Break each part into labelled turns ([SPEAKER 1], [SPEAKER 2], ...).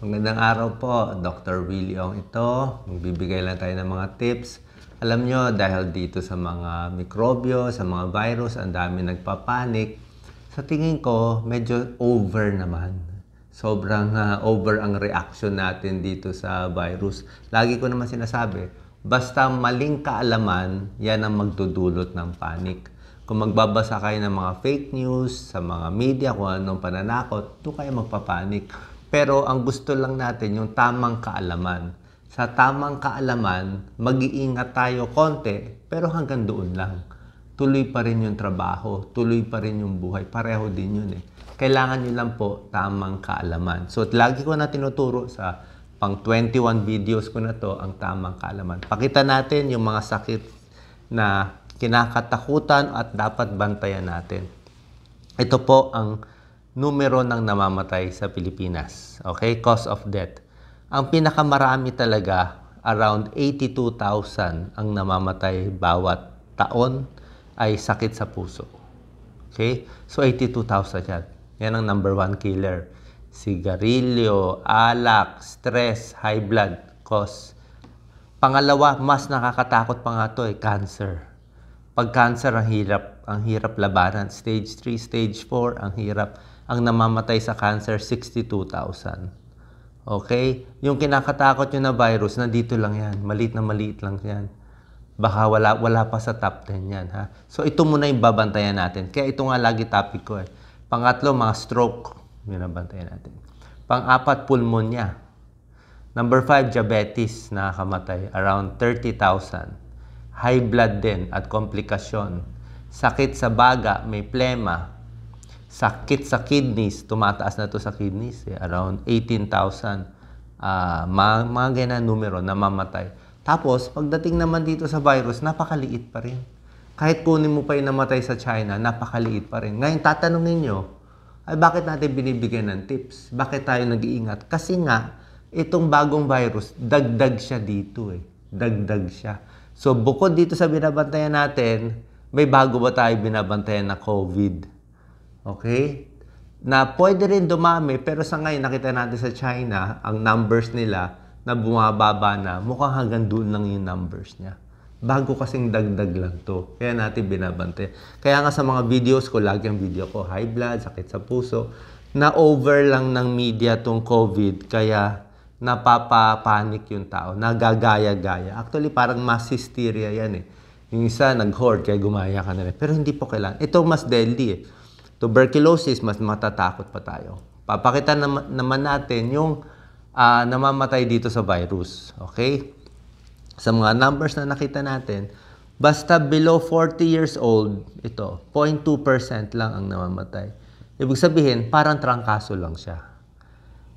[SPEAKER 1] Magandang araw po, Dr. Willie Ong ito. Magbibigay lang tayo ng mga tips. Alam nyo, dahil dito sa mga mikrobyo, sa mga virus, ang dami nagpapanik. Sa tingin ko, medyo over naman. Sobrang uh, over ang reaction natin dito sa virus. Lagi ko naman sinasabi, basta maling kaalaman, yan ang magdudulot ng panic. Kung magbabasa kayo ng mga fake news, sa mga media, kung anong pananakot, doon kayo magpapanik pero ang gusto lang natin yung tamang kaalaman. Sa tamang kaalaman, mag-iingat tayo konti, pero hanggang doon lang. Tuloy pa rin yung trabaho, tuloy pa rin yung buhay, pareho din yun eh. Kailangan nyo lang po tamang kaalaman. So, lagi ko na tinuturo sa pang 21 videos ko na to ang tamang kaalaman. Pakita natin yung mga sakit na kinakatakutan at dapat bantayan natin. Ito po ang numero ng namamatay sa Pilipinas. Okay, cause of death. Ang pinakamarami talaga, around 82,000 ang namamatay bawat taon ay sakit sa puso. Okay? So, 82,000 yan. Yan ang number one killer. Sigarilyo, alak, stress, high blood, cause. Pangalawa, mas nakakatakot pa nga to eh, cancer. Pag cancer, ang hirap, ang hirap labanan. Stage 3, stage 4, ang hirap ang namamatay sa cancer, 62,000. Okay? Yung kinakatakot nyo na virus, nandito lang yan. Maliit na maliit lang yan. Baka wala, wala pa sa top 10 yan. Ha? So, ito muna yung babantayan natin. Kaya ito nga lagi topic ko eh. Pangatlo, mga stroke. Binabantayan natin. Pang-apat, pulmonya. Number 5, diabetes. Nakakamatay. Around 30,000 high blood din at komplikasyon. Sakit sa baga, may plema, sakit sa kidneys, tumataas na to sa kidneys, eh, around 18,000 uh, ah, mga, mga ganyan numero na mamatay. Tapos, pagdating naman dito sa virus, napakaliit pa rin. Kahit kunin mo pa yung namatay sa China, napakaliit pa rin. Ngayon, tatanungin nyo, ay bakit natin binibigyan ng tips? Bakit tayo nag-iingat? Kasi nga, itong bagong virus, dagdag siya dito eh. Dagdag siya. So, bukod dito sa binabantayan natin, may bago ba tayo binabantayan na COVID? Okay? Na pwede rin dumami, pero sa ngayon nakita natin sa China, ang numbers nila na bumababa na, mukhang hanggang doon lang yung numbers niya. Bago kasing dagdag lang to. Kaya natin binabante. Kaya nga sa mga videos ko, lagi ang video ko, high blood, sakit sa puso, na over lang ng media tong COVID. Kaya napapapanik yung tao, nagagaya-gaya. Actually, parang mass hysteria yan eh. Yung isa, nag-hoard, kaya gumaya ka na rin. Pero hindi po kailangan. Ito mas deadly eh tuberculosis, mas matatakot pa tayo. Papakita nam- naman natin yung uh, namamatay dito sa virus. Okay? Sa mga numbers na nakita natin, basta below 40 years old, ito, 0.2% lang ang namamatay. Ibig sabihin, parang trangkaso lang siya.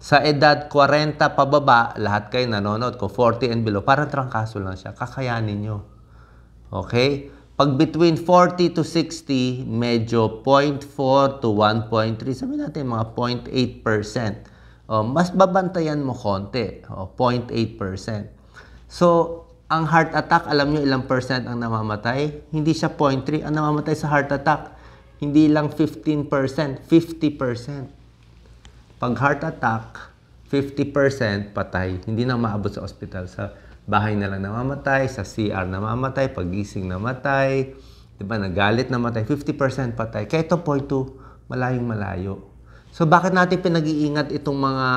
[SPEAKER 1] Sa edad 40 pababa, lahat kayo nanonood ko, 40 and below, parang trangkaso lang siya. Kakayanin nyo. Okay? Pag between 40 to 60, medyo 0.4 to 1.3, sabi natin mga 0.8%. O, mas babantayan mo konti, o, 0.8%. So, ang heart attack, alam nyo ilang percent ang namamatay? Hindi siya 0.3. Ang namamatay sa heart attack, hindi lang 15%, 50%. Pag heart attack, 50% patay, hindi na maabot sa ospital. Sa bahay na lang namamatay, sa CR namamatay, pagising namatay, di ba, nagalit namatay, 50% patay. Kaya ito point 2, malayong malayo. So bakit natin pinag-iingat itong mga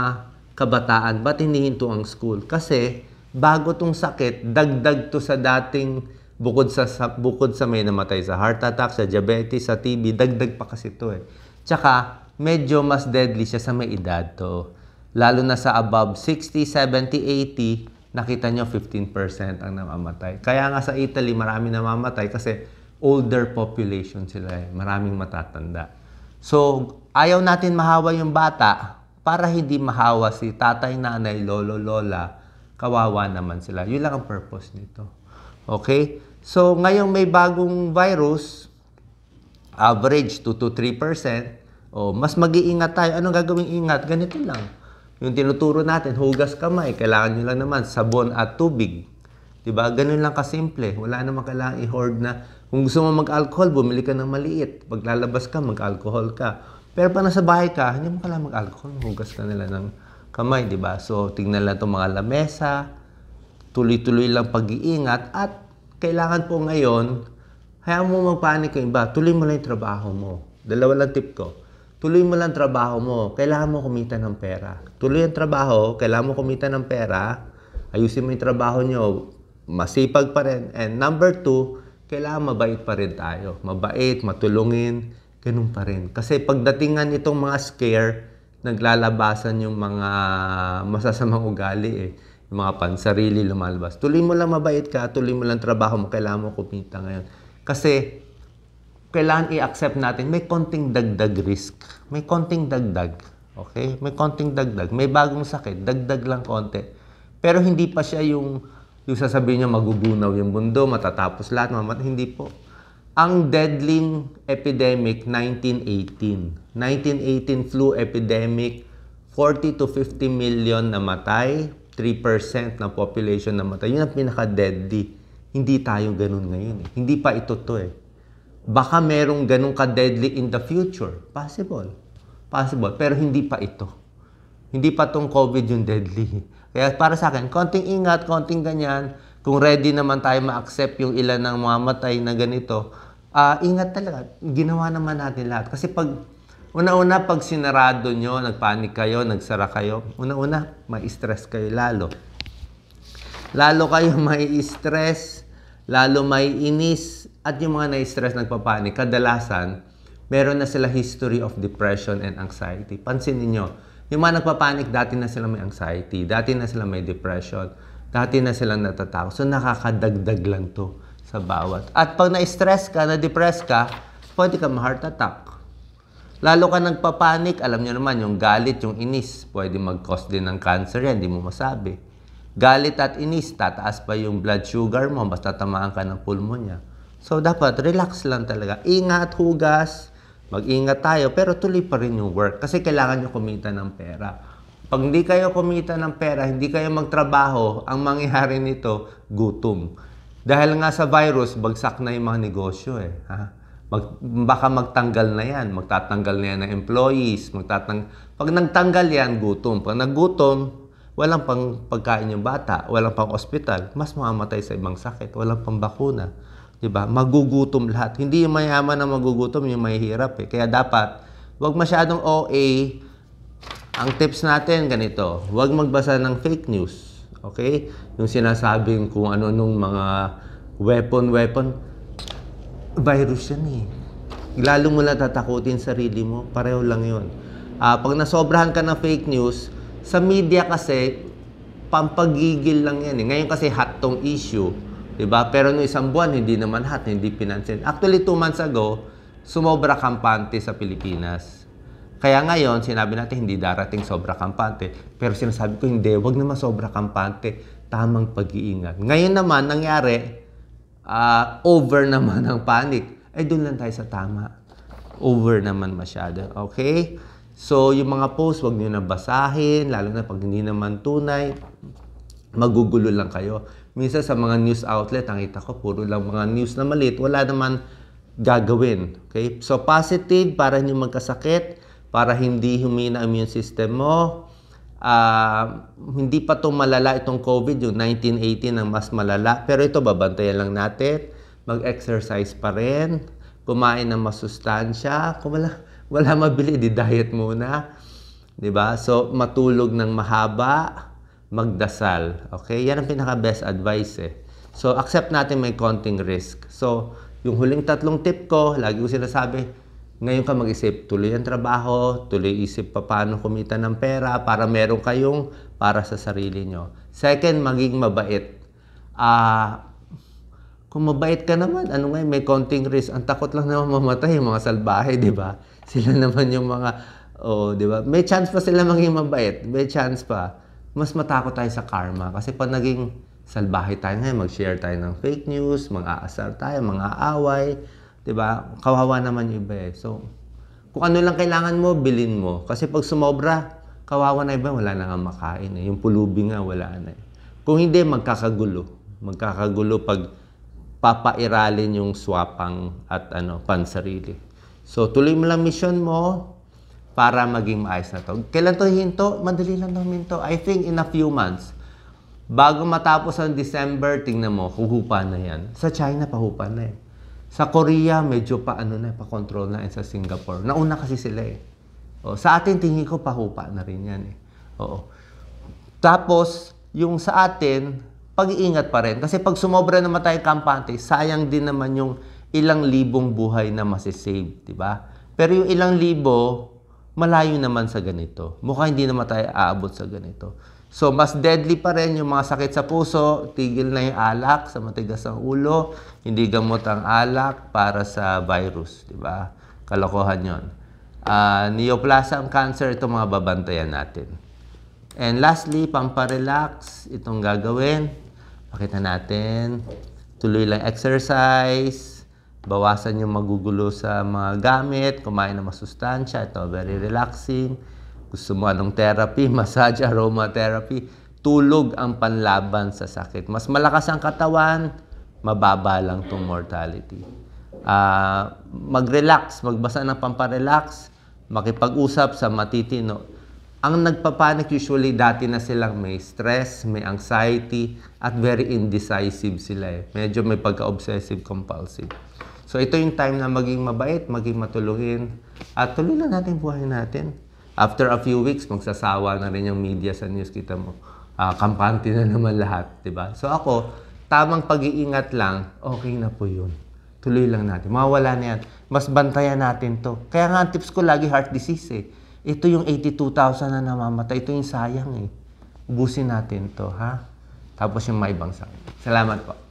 [SPEAKER 1] kabataan? Ba't hinihinto ang school? Kasi bago tong sakit, dagdag to sa dating bukod sa, sa bukod sa may namatay sa heart attack, sa diabetes, sa TB, dagdag pa kasi to eh. Tsaka medyo mas deadly siya sa may edad to. Lalo na sa above 60, 70, 80, nakita nyo 15% ang namamatay. Kaya nga sa Italy, marami namamatay kasi older population sila eh. Maraming matatanda. So, ayaw natin mahawa yung bata para hindi mahawa si tatay, nanay, lolo, lola. Kawawa naman sila. Yun lang ang purpose nito. Okay? So, ngayong may bagong virus, average 2 to 3%, oh, mas mag-iingat tayo. Anong gagawing ingat? Ganito lang yung tinuturo natin, hugas kamay, kailangan nyo lang naman sabon at tubig. Diba? Ganun lang kasimple. Wala namang kailangan i-hoard na kung gusto mo mag-alcohol, bumili ka ng maliit. Pag lalabas ka, mag-alcohol ka. Pero pa nasa bahay ka, hindi mo kailangan mag-alcohol. Hugas ka nila ng kamay, di ba? So, tingnan lang itong mga lamesa, tuloy-tuloy lang pag-iingat, at kailangan po ngayon, hayaan mo magpanik yung iba, tuloy mo lang yung trabaho mo. Dalawa lang tip ko tuloy mo lang trabaho mo. Kailangan mo kumita ng pera. Tuloy ang trabaho, kailangan mo kumita ng pera. Ayusin mo yung trabaho nyo, masipag pa rin. And number two, kailangan mabait pa rin tayo. Mabait, matulungin, ganun pa rin. Kasi pagdatingan itong mga scare, naglalabasan yung mga masasamang ugali eh. Yung mga pansarili lumalabas. Tuloy mo lang mabait ka, tuloy mo lang trabaho mo, kailangan mo kumita ngayon. Kasi kailangan i-accept natin may konting dagdag risk. May konting dagdag. Okay? May konting dagdag. May bagong sakit. Dagdag lang konti. Pero hindi pa siya yung, yung sasabihin niya magugunaw yung mundo, matatapos lahat. Mamat hindi po. Ang deadling epidemic, 1918. 1918 flu epidemic, 40 to 50 million namatay, 3% na population namatay. Yun ang pinaka-deadly. Hindi tayo ganun ngayon. Eh. Hindi pa ito to eh baka merong ganun ka-deadly in the future. Possible. Possible. Pero hindi pa ito. Hindi pa tong COVID yung deadly. Kaya para sa akin, konting ingat, konting ganyan. Kung ready naman tayo ma-accept yung ilan ng mga matay na ganito, uh, ingat talaga. Ginawa naman natin lahat. Kasi pag Una-una, pag sinarado nyo, nagpanik kayo, nagsara kayo, una-una, may stress kayo lalo. Lalo kayo may stress, lalo may inis, at yung mga na-stress, nagpapanik, kadalasan, meron na sila history of depression and anxiety. Pansin niyo, yung mga nagpapanik, dati na sila may anxiety, dati na sila may depression, dati na sila natatakot. So, nakakadagdag lang to sa bawat. At pag na-stress ka, na-depress ka, pwede ka ma-heart attack. Lalo ka nagpapanik, alam nyo naman, yung galit, yung inis, pwede mag-cause din ng cancer yan, hindi mo masabi. Galit at inis, tataas pa yung blood sugar mo, basta tamaan ka ng pulmonya So, dapat relax lang talaga. Ingat, hugas, mag-ingat tayo, pero tuloy pa rin yung work. Kasi kailangan nyo kumita ng pera. Pag hindi kayo kumita ng pera, hindi kayo magtrabaho, ang mangyayari nito, gutom. Dahil nga sa virus, bagsak na yung mga negosyo eh. Ha? Mag, baka magtanggal na yan. Magtatanggal na yan ng employees. Magtatang, pag nagtanggal yan, gutom. Pag naggutom, walang pang pagkain yung bata. Walang pang ospital. Mas mamamatay sa ibang sakit. Walang pang bakuna diba? Magugutom lahat. Hindi yung mayaman ang magugutom, yung mahihirap eh. Kaya dapat huwag masyadong OA. Ang tips natin ganito, huwag magbasa ng fake news. Okay? Yung sinasabing kung ano nung mga weapon-weapon virus yan eh. Lalo mo lang tatakutin sarili mo. Pareho lang yun. Uh, pag nasobrahan ka ng fake news, sa media kasi, pampagigil lang yan eh. Ngayon kasi hot tong issue Diba? Pero nung isang buwan, hindi naman hat, hindi pinansin. Actually, two months ago, sumobra kampante sa Pilipinas. Kaya ngayon, sinabi natin hindi darating sobra kampante. Pero sinasabi ko, hindi, wag naman sobra kampante. Tamang pag-iingat. Ngayon naman, nangyari, uh, over naman ang panic. Eh, doon lang tayo sa tama. Over naman masyado. Okay? So, yung mga post, wag nyo na basahin, lalo na pag hindi naman tunay magugulo lang kayo. Minsan sa mga news outlet, nakita ko, puro lang mga news na malit. Wala naman gagawin. Okay? So, positive para hindi magkasakit, para hindi humina ang immune system mo. Uh, hindi pa itong malala itong COVID, yung 1918 ang mas malala. Pero ito, babantayan lang natin. Mag-exercise pa rin. Kumain ng masustansya. Kung wala, wala mabili, di diet muna. 'di ba? So matulog ng mahaba, magdasal. Okay? Yan ang pinaka-best advice eh. So, accept natin may konting risk. So, yung huling tatlong tip ko, lagi ko sinasabi, ngayon ka mag-isip, tuloy ang trabaho, tuloy isip pa paano kumita ng pera para meron kayong para sa sarili nyo. Second, maging mabait. Ah... Uh, kung mabait ka naman, ano nga, may konting risk. Ang takot lang naman mamatay yung mga salbahe, di ba? Sila naman yung mga, oh, di ba? May chance pa sila maging mabait. May chance pa mas matakot tayo sa karma. Kasi pag naging salbahe tayo ngayon, mag-share tayo ng fake news, mag-aasar tayo, mga aaway di ba? Kawawa naman yung iba eh. So, kung ano lang kailangan mo, bilin mo. Kasi pag sumobra, kawawa na iba, wala na nga makain eh. Yung pulubi nga, wala na eh. Kung hindi, magkakagulo. Magkakagulo pag papairalin yung swapang at ano, pansarili. So, tuloy mo lang mission mo, para maging maayos na to. Kailan to hinto? Madali lang huminto. I think in a few months. Bago matapos ang December, tingnan mo, huhupa na yan. Sa China, pahupa na eh. Sa Korea, medyo pa ano na, eh, pa-control na yan eh sa Singapore. Nauna kasi sila eh. O, oh, sa atin, tingin ko, pahupa na rin yan eh. Oo. Tapos, yung sa atin, pag-iingat pa rin. Kasi pag sumobra naman tayong kampante, sayang din naman yung ilang libong buhay na masisave, di ba? Pero yung ilang libo, malayo naman sa ganito. Mukha hindi naman tayo aabot sa ganito. So, mas deadly pa rin yung mga sakit sa puso, tigil na yung alak sa matigas ang ulo, hindi gamot ang alak para sa virus, di ba? Kalokohan yon. Uh, ah, neoplasm cancer, itong mga babantayan natin. And lastly, pamparelax, itong gagawin. Pakita natin. Tuloy lang exercise Bawasan yung magugulo sa mga gamit, kumain ng masustansya. Ito, very relaxing. Gusto mo anong therapy, massage, aromatherapy. Tulog ang panlaban sa sakit. Mas malakas ang katawan, mababa lang itong mortality. Uh, mag-relax, magbasa ng pamparelax, makipag-usap sa matitino. Ang nagpapanik usually dati na silang may stress, may anxiety, at very indecisive sila eh. Medyo may pagka-obsessive compulsive. So ito yung time na maging mabait, maging matuluhin, at tuloy lang natin buhay natin. After a few weeks, magsasawa na rin yung media sa news, kita mo. Uh, kampante na naman lahat, di ba? So ako, tamang pag-iingat lang, okay na po yun. Tuloy lang natin. Mawala na yan. Mas bantayan natin to. Kaya nga ang tips ko lagi heart disease eh. Ito yung 82,000 na namamatay. Ito yung sayang eh. Ubusin natin to, ha? Tapos yung may ibang Salamat po.